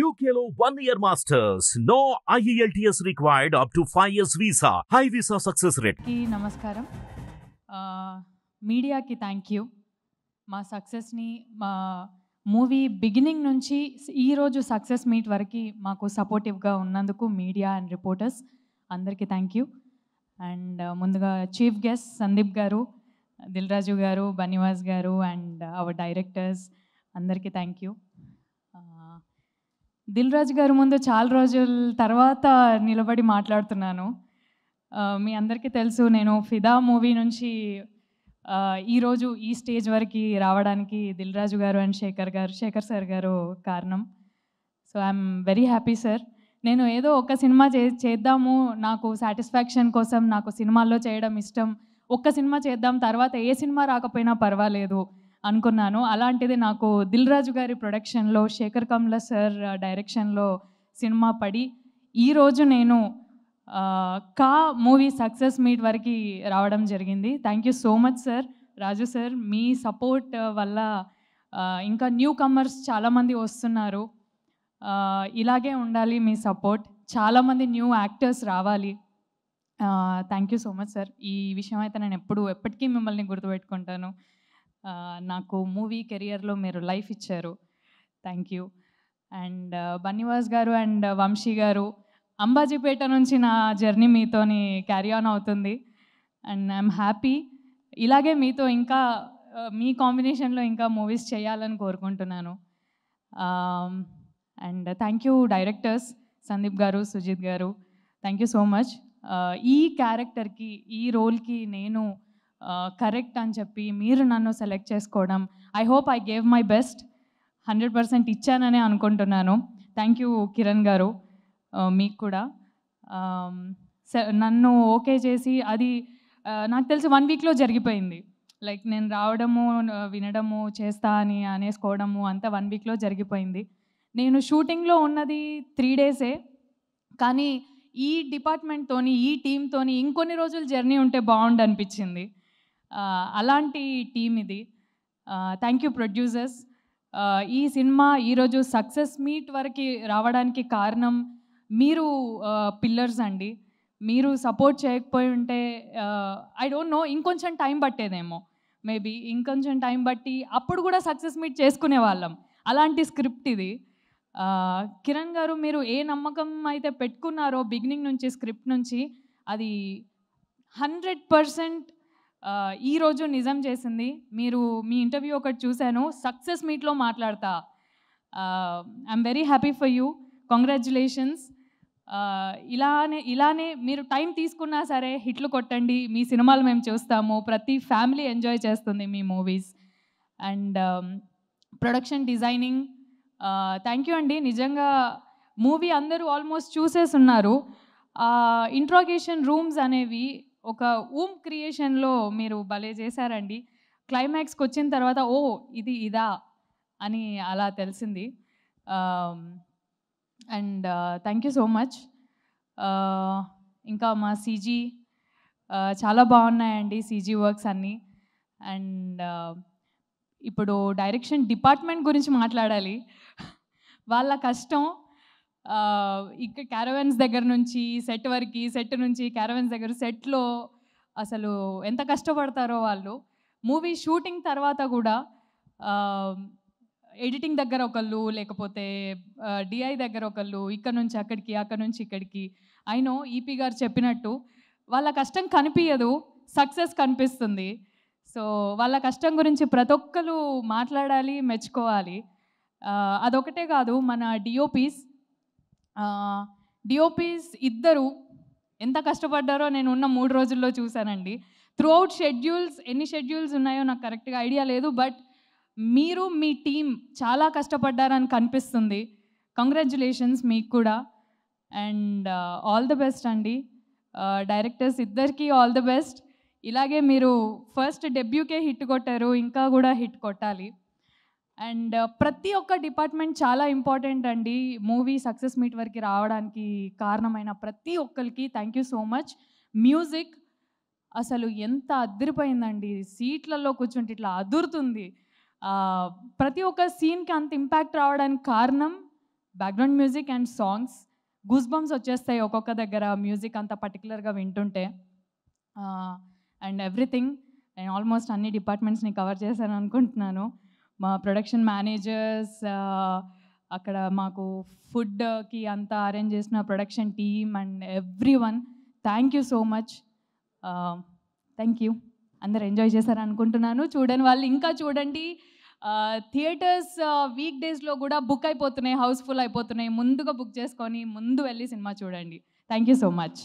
యూకేలో one year masters no IELTS required up to five years visa high visa success rate కి నమస్కారం మీడియాకి thank you మా సక్సెస్ని మా మూవీ బిగినింగ్ నుంచి ఈరోజు సక్సెస్ మీట్ వరకు మాకు సపోర్టివ్గా ఉన్నందుకు మీడియా అండ్ రిపోర్టర్స్ అందరికీ థ్యాంక్ యూ అండ్ ముందుగా చీఫ్ గెస్ట్ సందీప్ గారు దిల్రాజు గారు బనివాస్ గారు అండ్ అవర్ డైరెక్టర్స్ అందరికీ థ్యాంక్ యూ దిల్ రాజు గారి ముందు చాలా రోజుల తర్వాత నిలబడి మాట్లాడుతున్నాను మీ అందరికీ తెలుసు నేను ఫిదా మూవీ నుంచి ఈరోజు ఈ స్టేజ్ వరకు రావడానికి దిల్ రాజు గారు అండ్ శేఖర్ గారు శేఖర్ సార్ గారు కారణం so I'm very happy sir నేను ఏదో ఒక సినిమా చే చేద్దాము నాకు సాటిస్ఫాక్షన్ కోసం నాకు సినిమాల్లో చేయడం ఇష్టం ఒక్క సినిమా చేద్దాం తర్వాత ఏ సినిమా రాకపోయినా పర్వాలేదు అనుకున్నాను అలాంటిది నాకు దిల్ రాజు గారి ప్రొడక్షన్లో శేఖర్ కమ్ల సార్ డైరెక్షన్లో సినిమా పడి ఈరోజు నేను కా మూవీ సక్సెస్ మీట్ వరకు రావడం జరిగింది thank you so much sir Raju sir మీ సపోర్ట్ వల్ల ఇంకా న్యూ కమర్స్ చాలామంది వస్తున్నారు ఇలాగే ఉండాలి మీ సపోర్ట్ చాలామంది న్యూ యాక్టర్స్ రావాలి thank you so much sir ఈ విషయం అయితే నేను ఎప్పుడు ఎప్పటికీ మిమ్మల్ని గుర్తుపెట్టుకుంటాను నాకు మూవీ కెరియర్లో మీరు లైఫ్ ఇచ్చారు థ్యాంక్ యూ అండ్ బన్నివాస్ గారు అండ్ వంశీ గారు అంబాజీపేట నుంచి నా జర్నీ మీతోని క్యారీ ఆన్ అవుతుంది అండ్ ఐఎమ్ హ్యాపీ ఇలాగే మీతో ఇంకా మీ కాంబినేషన్లో ఇంకా మూవీస్ చేయాలని కోరుకుంటున్నాను and thank you directors Sandeep గారు సుజిత్ గారు థ్యాంక్ యూ సో మచ్ ఈ క్యారెక్టర్కి ఈ రోల్కి నేను కరెక్ట్ అని చెప్పి మీరు నన్ను సెలెక్ట్ చేసుకోవడం I hope I gave my best hundred percent ఇచ్చాననే అనుకుంటున్నాను థ్యాంక్ యూ కిరణ్ గారు మీకు కూడా నన్ను ఓకే చేసి అది నాకు తెలిసి వన్ వీక్లో జరిగిపోయింది లైక్ నేను రావడము వినడము చేస్తా అని అనేసుకోవడము అంతా వన్ వీక్లో జరిగిపోయింది నేను షూటింగ్లో ఉన్నది త్రీ డేసే కానీ ఈ డిపార్ట్మెంట్తోని ఈ టీంతోని ఇంకొన్ని రోజులు జర్నీ ఉంటే బాగుండనిపించింది అనిపించింది అలాంటి టీం ఇది థ్యాంక్ యూ ప్రొడ్యూసర్స్ ఈ సినిమా ఈరోజు సక్సెస్ మీట్ వరకు రావడానికి కారణం మీరు పిల్లర్స్ అండి మీరు సపోర్ట్ చేయకపోయి ఉంటే ఐ డోంట్ నో ఇంకొంచెం టైం పట్టేదేమో మేబీ ఇంకొంచెం టైం బట్టి అప్పుడు కూడా సక్సెస్ మీట్ చేసుకునే వాళ్ళం అలాంటి స్క్రిప్ట్ ఇది కిరణ్ గారు మీరు ఏ నమ్మకం అయితే పెట్టుకున్నారో బిగినింగ్ నుంచి స్క్రిప్ట్ నుంచి అది హండ్రెడ్ పర్సెంట్ ఈరోజు నిజం చేసింది మీరు మీ ఇంటర్వ్యూ ఒకటి చూశాను సక్సెస్ మీట్లో మాట్లాడతా I'm very happy for you congratulations ఇలానే ఇలానే మీరు టైం తీసుకున్నా సరే హిట్లు కొట్టండి మీ సినిమాలు మేము చూస్తాము ప్రతి ఫ్యామిలీ ఎంజాయ్ చేస్తుంది మీ movies and production designing thank you అండి నిజంగా మూవీ అందరూ ఆల్మోస్ట్ ఉన్నారు ఇంట్రోగేషన్ రూమ్స్ అనేవి ఒక ఊమ్ క్రియేషన్లో మీరు భలే చేశారండి క్లైమాక్స్కి వచ్చిన తర్వాత ఓ ఇది ఇదా అని అలా తెలిసింది and thank you so much ఇంకా మా సీజీ చాలా బాగున్నాయండి సీజీ వర్క్స్ అన్నీ అండ్ ఇప్పుడు డైరెక్షన్ డిపార్ట్మెంట్ గురించి మాట్లాడాలి వాళ్ళ కష్టం ఇక క్యారవెన్స్ దగ్గర నుంచి సెట్ వరకు సెట్ నుంచి క్యారవెన్స్ దగ్గర సెట్లో అసలు ఎంత కష్టపడతారో వాళ్ళు మూవీ షూటింగ్ తర్వాత కూడా ఎడిటింగ్ దగ్గర ఒకళ్ళు లేకపోతే డిఐ దగ్గర ఒకళ్ళు ఇక్కడ నుంచి అక్కడికి అక్కడ నుంచి ఇక్కడికి అయినో ఈపీ e గారు చెప్పినట్టు వాళ్ళ కష్టం కనిపించదు సక్సెస్ కనిపిస్తుంది సో వాళ్ళ కష్టం గురించి ప్రతి ఒక్కరు మాట్లాడాలి మెచ్చుకోవాలి అదొకటే కాదు మన డిఓపీస్ డిఓపీస్ ఇద్దరు ఎంత కష్టపడ్డారో నేను ఉన్న మూడు రోజుల్లో చూశానండి త్రూ అవుట్ షెడ్యూల్స్ ఎన్ని షెడ్యూల్స్ ఉన్నాయో నాకు కరెక్ట్గా ఐడియా లేదు బట్ మీరు మీ టీం చాలా కష్టపడ్డారని కనిపిస్తుంది కంగ్రాచ్యులేషన్స్ మీకు కూడా అండ్ ఆల్ ద బెస్ట్ అండి డైరెక్టర్స్ ఇద్దరికీ ఆల్ ద బెస్ట్ ఇలాగే మీరు ఫస్ట్ డెబ్యూకే హిట్ కొట్టారు ఇంకా కూడా హిట్ కొట్టాలి అండ్ uh, ప్రతి ఒక్క డిపార్ట్మెంట్ చాలా ఇంపార్టెంట్ అండి మూవీ సక్సెస్ మీట్ వరకు రావడానికి కారణమైన ప్రతి ఒక్కరికి thank you so much music అసలు ఎంత అదిరిపోయిందండి సీట్లలో కూర్చుంటే ఇట్లా అదురుతుంది ప్రతి ఒక్క సీన్కి అంత ఇంపాక్ట్ రావడానికి కారణం background music and songs goose bumps వచ్చేస్తాయి ఒక్కొక్క దగ్గర మ్యూజిక్ అంత పర్టికులర్గా వింటుంటే అండ్ ఎవ్రీథింగ్ నేను ఆల్మోస్ట్ అన్ని డిపార్ట్మెంట్స్ని కవర్ చేశాను అనుకుంటున్నాను మా ప్రొడక్షన్ మేనేజర్స్ అక్కడ మాకు ఫుడ్కి అంతా అరేంజ్ చేసిన production team and every one thank you so much thank you అందరు ఎంజాయ్ చేశారు అనుకుంటున్నాను చూడని వాళ్ళు ఇంకా చూడండి థియేటర్స్ వీక్ డేస్లో కూడా బుక్ అయిపోతున్నాయి హౌస్ఫుల్ అయిపోతున్నాయి ముందుగా బుక్ చేసుకొని ముందు వెళ్ళి సినిమా చూడండి థ్యాంక్ యూ సో మచ్